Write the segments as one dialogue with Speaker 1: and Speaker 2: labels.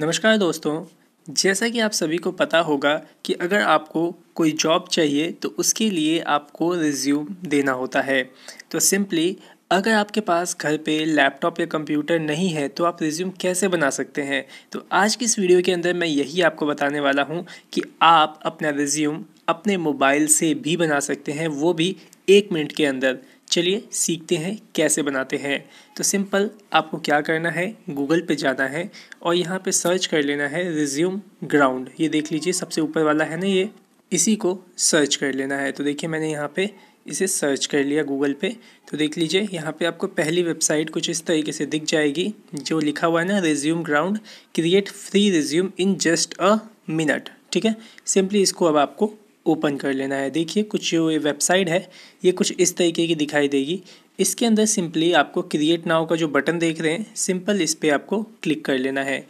Speaker 1: नमस्कार दोस्तों जैसा कि आप सभी को पता होगा कि अगर आपको कोई जॉब चाहिए तो उसके लिए आपको रिज्यूम देना होता है तो सिंपली अगर आपके पास घर पे लैपटॉप या कंप्यूटर नहीं है तो आप रिज्यूम कैसे बना सकते हैं तो आज की इस वीडियो के अंदर मैं यही आपको बताने वाला हूँ कि आप अपना रिज्यूम अपने मोबाइल से भी बना सकते हैं वो भी एक मिनट के अंदर चलिए सीखते हैं कैसे बनाते हैं तो सिंपल आपको क्या करना है गूगल पे जाना है और यहाँ पे सर्च कर लेना है रिज्यूम ग्राउंड ये देख लीजिए सबसे ऊपर वाला है ना ये इसी को सर्च कर लेना है तो देखिए मैंने यहाँ पे इसे सर्च कर लिया गूगल पे तो देख लीजिए यहाँ पे आपको पहली वेबसाइट कुछ इस तरीके से दिख जाएगी जो लिखा हुआ है ना resume ground create free resume in just a minute ठीक है सिंपली इसको अब आपको ओपन कर लेना है देखिए कुछ जो ये वेबसाइट है ये कुछ इस तरीके की दिखाई देगी इसके अंदर सिंपली आपको क्रिएट नाव का जो बटन देख रहे हैं सिंपल इस पर आपको क्लिक कर लेना है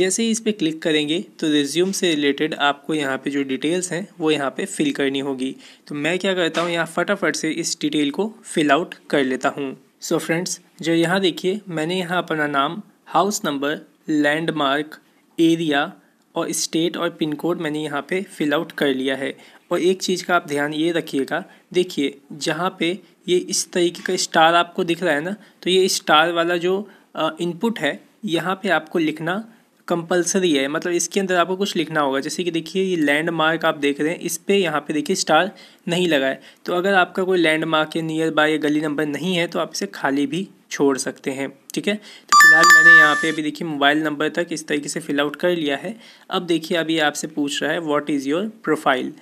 Speaker 1: जैसे ही इस पर क्लिक करेंगे तो रिज्यूम से रिलेटेड आपको यहाँ पे जो डिटेल्स हैं वो यहाँ पे फिल करनी होगी तो मैं क्या करता हूँ यहाँ फटाफट से इस डिटेल को फिल आउट कर लेता हूँ सो फ्रेंड्स जो यहाँ देखिए मैंने यहाँ अपना नाम हाउस नंबर लैंडमार्क एरिया और स्टेट और पिन कोड मैंने यहाँ पे फिल आउट कर लिया है और एक चीज़ का आप ध्यान ये रखिएगा देखिए जहाँ पे ये इस तरीके का स्टार आपको दिख रहा है ना तो ये स्टार वाला जो इनपुट है यहाँ पे आपको लिखना कंपलसरी है मतलब इसके अंदर आपको कुछ लिखना होगा जैसे कि देखिए ये लैंडमार्क आप देख रहे हैं इस पर यहाँ पे देखिए स्टार नहीं लगा है तो अगर आपका कोई लैंडमार्क या नियर बाय या गली नंबर नहीं है तो आप इसे खाली भी छोड़ सकते हैं ठीक है तो फिलहाल मैंने यहाँ पे अभी देखिए मोबाइल नंबर तक इस तरीके से फिल आउट कर लिया है अब देखिए अभी आपसे पूछ रहा है what is your profile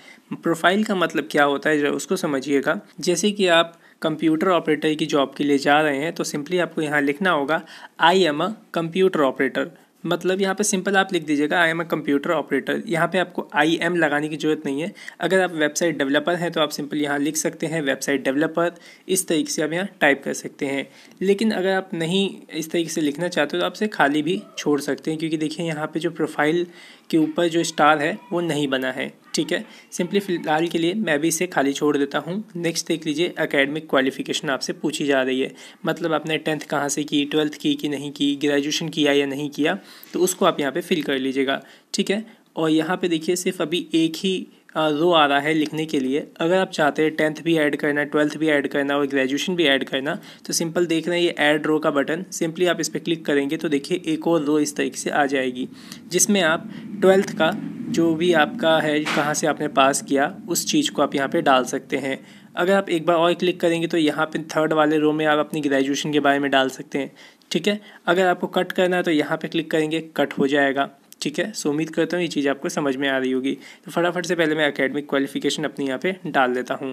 Speaker 1: profile का मतलब क्या होता है उसको समझिएगा जैसे कि आप कंप्यूटर ऑपरेटर की जॉब के लिए जा रहे हैं तो सिंपली आपको यहाँ लिखना होगा I am a computer operator मतलब यहाँ पे सिंपल आप लिख दीजिएगा I am a computer operator यहाँ पे आपको आई एम लगाने की ज़रूरत नहीं है अगर आप वेबसाइट डेवलपर हैं तो आप सिंपल यहाँ लिख सकते हैं वेबसाइट डेवलपर इस तरीके से आप यहाँ टाइप कर सकते हैं लेकिन अगर आप नहीं इस तरीके से लिखना चाहते हो तो आप इसे खाली भी छोड़ सकते हैं क्योंकि देखिए यहाँ पर जो प्रोफाइल के ऊपर जो स्टार है वो नहीं बना है ठीक है सिंपली फिलहाल के लिए मैं भी इसे खाली छोड़ देता हूँ नेक्स्ट देख लीजिए अकेडमिक क्वालिफिकेशन आपसे पूछी जा रही है मतलब आपने टेंथ कहाँ से की ट्वेल्थ की कि नहीं की ग्रेजुएशन किया या नहीं किया तो उसको आप यहाँ पर फिल कर लीजिएगा ठीक है और यहाँ पे देखिए सिर्फ अभी एक ही रो आ रहा है लिखने के लिए अगर आप चाहते हैं टेंथ भी ऐड करना ट्वेल्थ भी ऐड करना और ग्रेजुएशन भी ऐड करना तो सिंपल देख रहे हैं ये ऐड रो का बटन सिंपली आप इस पर क्लिक करेंगे तो देखिए एक और रो इस तरीके से आ जाएगी जिसमें आप ट्वेल्थ का जो भी आपका है कहाँ से आपने पास किया उस चीज़ को आप यहाँ पर डाल सकते हैं अगर आप एक बार और क्लिक करेंगे तो यहाँ पर थर्ड वाले रो में आप अपनी ग्रेजुएशन के बारे में डाल सकते हैं ठीक है अगर आपको कट करना है तो यहाँ पर क्लिक करेंगे कट हो जाएगा ठीक है सो उम्मीद करता हूँ ये चीज़ आपको समझ में आ रही होगी तो फटाफट से पहले मैं अकेडमिक क्वालिफिकेशन अपनी यहाँ पे डाल देता हूँ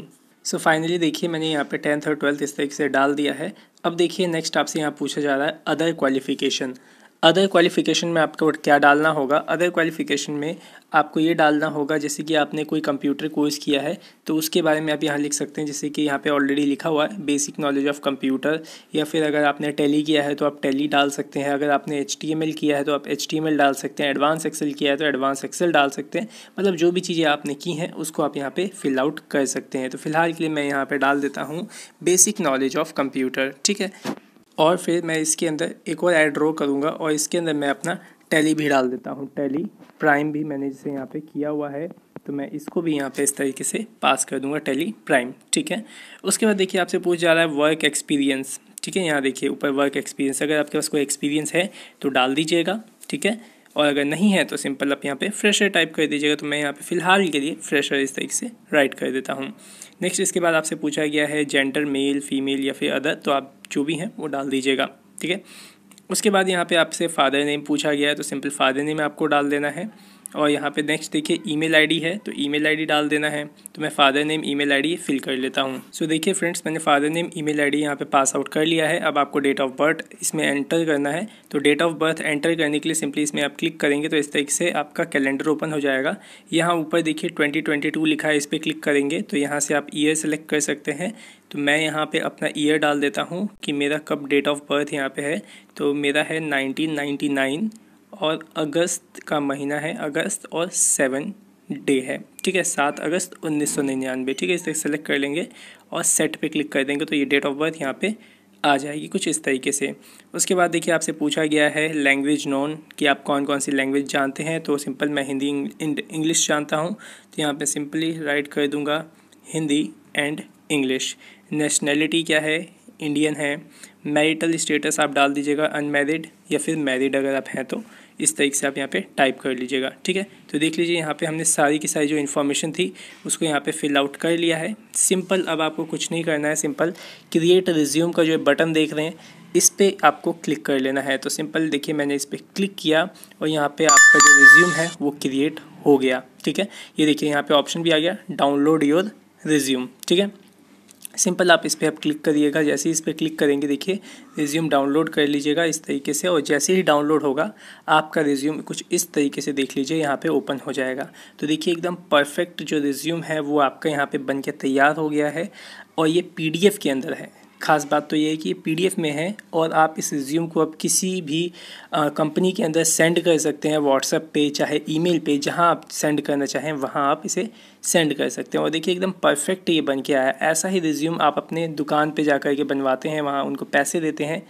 Speaker 1: सो फाइनली देखिए मैंने यहाँ पे टेंथ और ट्वेल्थ इस तरीके से डाल दिया है अब देखिए नेक्स्ट आपसे यहाँ पूछा जा रहा है अदर क्वालिफिकेशन अदर क्वालिफ़िकेशन में आपको क्या डालना होगा अदर क्वालिफ़िकेशन में आपको ये डालना होगा जैसे कि आपने कोई कंप्यूटर कोर्स किया है तो उसके बारे में आप यहाँ लिख सकते हैं जैसे कि यहाँ पे ऑलरेडी लिखा हुआ है बेसिक नॉलेज ऑफ कंप्यूटर या फिर अगर आपने टेली किया है तो आप टेली डाल सकते हैं अगर आपने एच किया है तो आप एच डाल सकते हैं एडवांस एक्सेल किया है तो एडवांस एक्सेल डाल सकते हैं मतलब जो भी चीज़ें आपने की हैं उसको आप यहाँ पर फिल आउट कर सकते हैं तो फिलहाल के लिए मैं यहाँ पर डाल देता हूँ बेसिक नॉलेज ऑफ कंप्यूटर ठीक है और फिर मैं इसके अंदर एक और ऐड ड्रॉ करूँगा और इसके अंदर मैं अपना टैली भी डाल देता हूँ टैली प्राइम भी मैंने जैसे यहाँ पे किया हुआ है तो मैं इसको भी यहाँ पे इस तरीके से पास कर दूँगा टैली प्राइम ठीक है उसके बाद देखिए आपसे पूछ जा रहा है वर्क एक्सपीरियंस ठीक है यहाँ देखिए ऊपर वर्क एक्सपीरियंस अगर आपके पास कोई एक्सपीरियंस है तो डाल दीजिएगा ठीक है और अगर नहीं है तो सिंपल आप यहाँ पे फ्रेशर टाइप कर दीजिएगा तो मैं यहाँ पे फ़िलहाल के लिए फ्रेशर इस तरीके से राइट कर देता हूँ नेक्स्ट इसके बाद आपसे पूछा गया है जेंडर मेल फीमेल या फिर अदर तो आप जो भी हैं वो डाल दीजिएगा ठीक है उसके बाद यहाँ पे आपसे फादर नेम पूछा गया है तो सिंपल फादर नेम आपको डाल देना है और यहाँ पे नेक्स्ट देखिए ईमेल आईडी है तो ईमेल आईडी डाल देना है तो मैं father name email ID fill कर लेता हूँ सो so, देखिए फ्रेंड्स मैंने फादर नेम ईमेल आईडी यहाँ पे पास आउट कर लिया है अब आपको डेट ऑफ बर्थ इसमें एंटर करना है तो डेट ऑफ बर्थ एंटर करने के लिए सिंपली इसमें आप क्लिक करेंगे तो इस तरीके से आपका कैलेंडर ओपन हो जाएगा यहाँ ऊपर देखिए ट्वेंटी लिखा है इस पर क्लिक करेंगे तो यहाँ से आप ईयर सेलेक्ट कर सकते हैं तो मैं यहाँ पे अपना ईयर डाल देता हूँ कि मेरा कब डेट ऑफ बर्थ यहाँ पे है तो मेरा है 1999 और अगस्त का महीना है अगस्त और सेवन डे है ठीक है सात अगस्त उन्नीस सौ निन्यानवे ठीक है इसे सेलेक्ट कर लेंगे और सेट पे क्लिक कर देंगे तो ये डेट ऑफ बर्थ यहाँ पे आ जाएगी कुछ इस तरीके से उसके बाद देखिए आपसे पूछा गया है लैंग्वेज नॉन कि आप कौन कौन सी लैंग्वेज जानते हैं तो सिंपल मैं हिंदी इंग्लिश जानता हूँ तो यहाँ पे सिंपली राइट कर दूँगा हिंदी एंड इंग्लिश नेशनैलिटी क्या है इंडियन है मैरिटल स्टेटस आप डाल दीजिएगा अनमेरिड या फिर मैरिड अगर आप हैं तो इस तरीके से आप यहाँ पे टाइप कर लीजिएगा ठीक है तो देख लीजिए यहाँ पे हमने सारी की सारी जो इन्फॉर्मेशन थी उसको यहाँ पे फिल आउट कर लिया है सिंपल अब आपको कुछ नहीं करना है सिंपल क्रिएट रिज्यूम का जो बटन देख रहे हैं इस पर आपको क्लिक कर लेना है तो सिंपल देखिए मैंने इस पर क्लिक किया और यहाँ पर आपका जो रिज्यूम है वो क्रिएट हो गया ठीक है ये देखिए यहाँ पर ऑप्शन भी आ गया डाउनलोड योर रिज्यूम ठीक है सिंपल आप इस पर आप क्लिक करिएगा जैसे ही इस पर क्लिक करेंगे देखिए रिज्यूम डाउनलोड कर लीजिएगा इस तरीके से और जैसे ही डाउनलोड होगा आपका रिज्यूम कुछ इस तरीके से देख लीजिए यहाँ पे ओपन हो जाएगा तो देखिए एकदम परफेक्ट जो रिज्यूम है वो आपका यहाँ पे बन के तैयार हो गया है और ये पी के अंदर है खास बात तो ये है कि पी में है और आप इस रिज्यूम को अब किसी भी कंपनी के अंदर सेंड कर सकते हैं व्हाट्सएप पे चाहे मेल पर जहाँ आप सेंड करना चाहें वहाँ आप इसे सेंड कर सकते हैं और देखिए एकदम परफेक्ट ये बन के आया ऐसा ही रिज्यूम आप अपने दुकान पे जा कर के बनवाते हैं वहाँ उनको पैसे देते हैं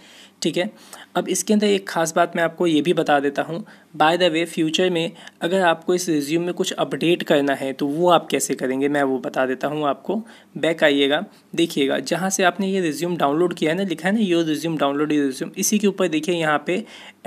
Speaker 1: ठीक है अब इसके अंदर एक ख़ास बात मैं आपको ये भी बता देता हूँ बाय द वे फ्यूचर में अगर आपको इस रिज्यूम में कुछ अपडेट करना है तो वो आप कैसे करेंगे मैं वो बता देता हूँ आपको बैक आइएगा देखिएगा जहाँ से आपने ये रिज्यूम डाउनलोड किया है ना लिखा है ना your resume download your resume इसी के ऊपर देखिए यहाँ पर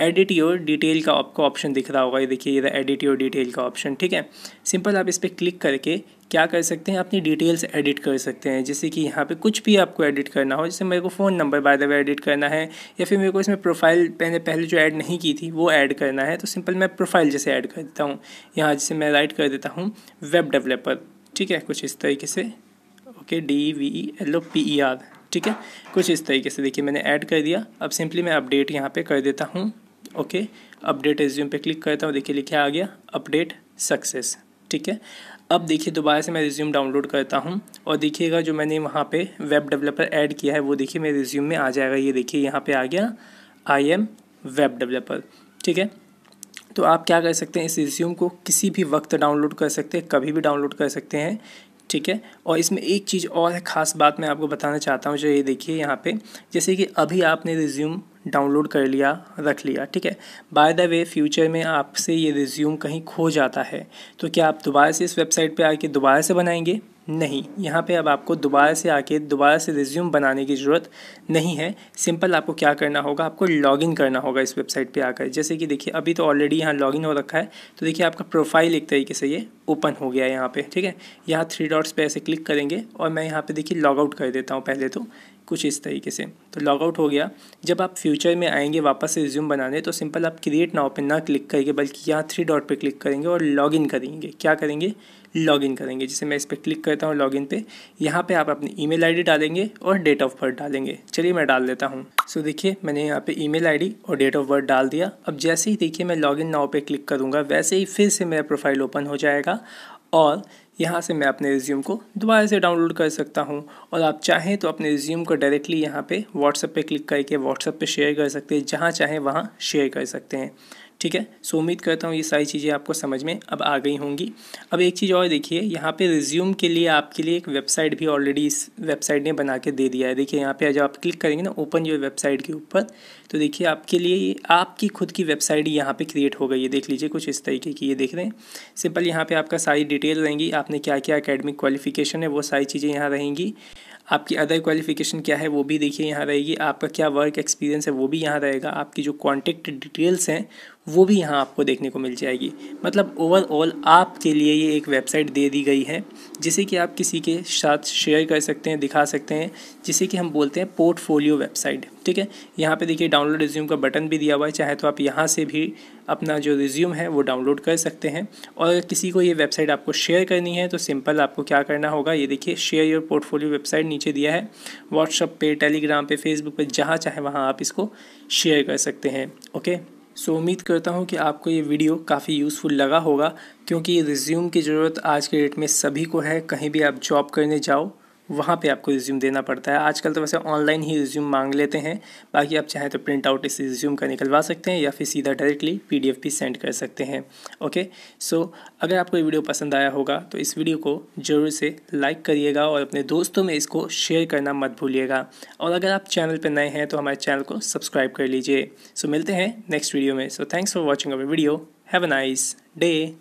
Speaker 1: एडिट योर डिटेल का आपको ऑप्शन दिख रहा होगा ये देखिए ये एडिट योर डिटेल का ऑप्शन ठीक है सिंपल आप इस पर क्लिक करके क्या कर सकते हैं अपनी डिटेल्स एडिट कर सकते हैं जैसे कि यहाँ पे कुछ भी आपको एडिट करना हो जैसे मेरे को phone number by the way edit करना है या फिर मेरे को इसमें प्रोफाइल पहले पहले जो ऐड नहीं की थी वो ऐड करना है तो सिंपल मैं प्रोफाइल जैसे ऐड कर देता हूँ यहाँ जैसे मैं राइट कर देता हूँ वेब डेवलपर ठीक है कुछ इस तरीके से okay D V E L O P E R ठीक है कुछ इस तरीके से देखिए मैंने ऐड कर दिया अब सिंपली मैं अपडेट यहाँ पर कर देता हूँ ओके अपडेट एज्यूम पे क्लिक करता हूँ देखिए लिखा आ गया अपडेट सक्सेस ठीक है अब देखिए दोबारा से मैं रिज्यूम डाउनलोड करता हूँ और देखिएगा जो मैंने वहाँ पे वेब डेवलपर ऐड किया है वो देखिए मेरे रिज्यूम में आ जाएगा ये देखिए यहाँ पे आ गया आई एम वेब डेवलपर ठीक है तो आप क्या कर सकते हैं इस रिज्यूम को किसी भी वक्त डाउनलोड कर सकते हैं कभी भी डाउनलोड कर सकते हैं ठीक है और इसमें एक चीज़ और है ख़ास बात मैं आपको बताना चाहता हूँ जो ये देखिए यहाँ पे जैसे कि अभी आपने रिज्यूम डाउनलोड कर लिया रख लिया ठीक है बाय द वे फ्यूचर में आपसे ये रिज्यूम कहीं खो जाता है तो क्या आप दोबारा से इस वेबसाइट पे आके दोबारा से बनाएंगे नहीं यहाँ पे अब आपको दोबारा से आके दोबारा से रिज्यूम बनाने की ज़रूरत नहीं है सिंपल आपको क्या करना होगा आपको लॉगिन करना होगा इस वेबसाइट पे आकर जैसे कि देखिए अभी तो ऑलरेडी यहाँ लॉगिन हो रखा है तो देखिए आपका प्रोफाइल एक तरीके से ये ओपन हो गया है यहाँ पे ठीक है यहाँ थ्री डॉट्स पे ऐसे क्लिक करेंगे और मैं यहाँ पर देखिए लॉगआउट कर देता हूँ पहले तो कुछ इस तरीके से तो लॉग आउट हो गया जब आप फ्यूचर में आएंगे वापस से रिज्यूम बनाने तो सिंपल आप क्रिएट नाव पे ना क्लिक करेंगे बल्कि यहाँ थ्री डॉट पे क्लिक करेंगे और लॉग इन करेंगे क्या करेंगे लॉग इन करेंगे जैसे मैं इस पर क्लिक करता हूँ लॉग इन पे यहाँ पे आप अपनी ईमेल आईडी डालेंगे और डेट ऑफ बर्थ डालेंगे चलिए मैं डाल देता हूँ सो देखिए मैंने यहाँ पे ईमेल आईडी और डेट ऑफ बर्थ डाल दिया अब जैसे ही देखिए मैं लॉग इन नाव पे क्लिक करूँगा वैसे ही फिर से मेरा प्रोफाइल ओपन हो जाएगा और यहाँ से मैं अपने रिज्यूम को दोबारा से डाउनलोड कर सकता हूँ और आप चाहें तो अपने रिज्यूम को डायरेक्टली यहाँ पे व्हाट्सएप पे क्लिक करके व्हाट्सएप पे शेयर कर सकते हैं जहाँ चाहें वहाँ शेयर कर सकते हैं ठीक है सो उम्मीद करता हूँ ये सारी चीज़ें आपको समझ में अब आ गई होंगी अब एक चीज़ और देखिए यहाँ पे रिज्यूम के लिए आपके लिए एक वेबसाइट भी ऑलरेडी इस वेबसाइट ने बना के दे दिया है देखिए यहाँ पे जब आप क्लिक करेंगे ना ओपन योर वेबसाइट के ऊपर तो देखिए आपके लिए ये आपकी खुद की वेबसाइट यहाँ पर क्रिएट हो गई है देख लीजिए कुछ इस तरीके की ये देख रहे हैं सिंपल यहाँ पर आपका सारी डिटेल रहेंगी आपने क्या क्या अकेडमिक क्वालिफिकेशन है वो सारी चीज़ें यहाँ रहेंगी आपकी अदर क्वालिफिकेशन क्या है वो भी देखिए यहाँ रहेगी आपका क्या वर्क एक्सपीरियंस है वो भी यहाँ रहेगा आपकी जो कॉन्टेक्ट डिटेल्स हैं वो भी यहाँ आपको देखने को मिल जाएगी मतलब ओवरऑल आपके लिए ये एक वेबसाइट दे दी गई है जिसे कि आप किसी के साथ शेयर कर सकते हैं दिखा सकते हैं जिसे कि हम बोलते हैं पोर्टफोलियो वेबसाइट ठीक है यहाँ पे देखिए डाउनलोड रिज्यूम का बटन भी दिया हुआ है चाहे तो आप यहाँ से भी अपना जो रिज्यूम है वो डाउनलोड कर सकते हैं और अगर किसी को ये वेबसाइट आपको शेयर करनी है तो सिंपल आपको क्या करना होगा ये देखिए शेयर योर पोर्टफोलियो वेबसाइट नीचे दिया है व्हाट्सअप पे टेलीग्राम पे फेसबुक पे जहाँ चाहे वहाँ आप इसको शेयर कर सकते हैं ओके सो so, उम्मीद करता हूँ कि आपको ये वीडियो काफ़ी यूज़फुल लगा होगा क्योंकि रिज्यूम की ज़रूरत आज के डेट में सभी को है कहीं भी आप जॉब करने जाओ वहाँ पे आपको रिज्यूम देना पड़ता है आजकल तो वैसे ऑनलाइन ही रिज्यूम मांग लेते हैं बाकी आप चाहें तो प्रिंट आउट इस रिज्यूम का निकलवा सकते हैं या फिर सीधा डायरेक्टली पीडीएफ भी सेंड कर सकते हैं ओके सो अगर आपको ये वीडियो पसंद आया होगा तो इस वीडियो को ज़रूर से लाइक करिएगा और अपने दोस्तों में इसको शेयर करना मत भूलिएगा और अगर आप चैनल पर नए हैं तो हमारे चैनल को सब्सक्राइब कर लीजिए सो मिलते हैं नेक्स्ट वीडियो में so thanks for watching our video have a nice day